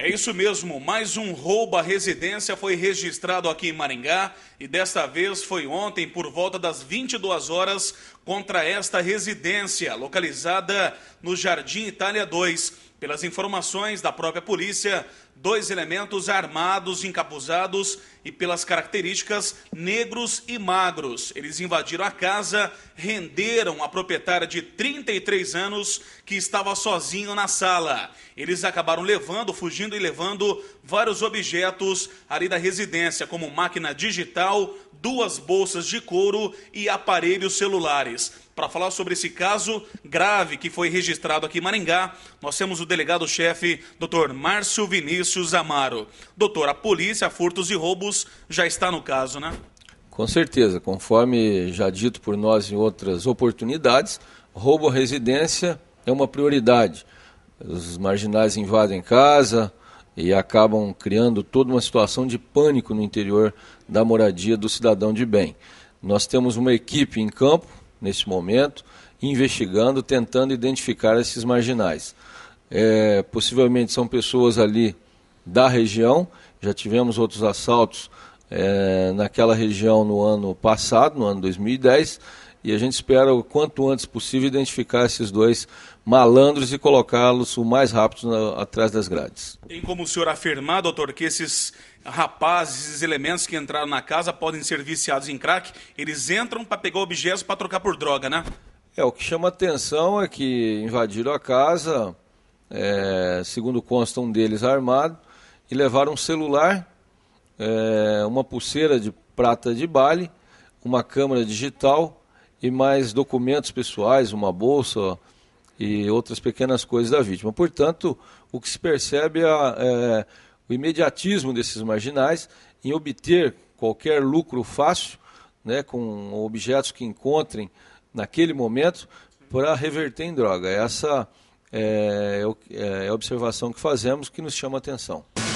É isso mesmo, mais um roubo à residência foi registrado aqui em Maringá e desta vez foi ontem por volta das 22 horas contra esta residência localizada no Jardim Itália 2. Pelas informações da própria polícia, dois elementos armados, encapuzados e pelas características negros e magros. Eles invadiram a casa, renderam a proprietária de 33 anos que estava sozinho na sala. Eles acabaram levando, fugindo e levando vários objetos ali da residência, como máquina digital, duas bolsas de couro e aparelhos celulares. Para falar sobre esse caso grave que foi registrado aqui em Maringá, nós temos o delegado-chefe, doutor Márcio Vinícius Amaro. Doutor, a polícia, furtos e roubos já está no caso, né? Com certeza, conforme já dito por nós em outras oportunidades, roubo à residência é uma prioridade. Os marginais invadem casa e acabam criando toda uma situação de pânico no interior da moradia do cidadão de bem. Nós temos uma equipe em campo neste momento, investigando, tentando identificar esses marginais. É, possivelmente são pessoas ali da região, já tivemos outros assaltos é, naquela região no ano passado, no ano 2010, e a gente espera o quanto antes possível identificar esses dois malandros e colocá-los o mais rápido na, atrás das grades. Tem como o senhor afirmar, doutor, que esses rapazes, esses elementos que entraram na casa podem ser viciados em crack, eles entram para pegar objetos para trocar por droga, né? É, o que chama atenção é que invadiram a casa, é, segundo consta um deles armado, e levaram um celular, é, uma pulseira de prata de bale, uma câmera digital, e mais documentos pessoais, uma bolsa e outras pequenas coisas da vítima. Portanto, o que se percebe é, é o imediatismo desses marginais em obter qualquer lucro fácil, né, com objetos que encontrem naquele momento, para reverter em droga. Essa é, é, é a observação que fazemos que nos chama a atenção.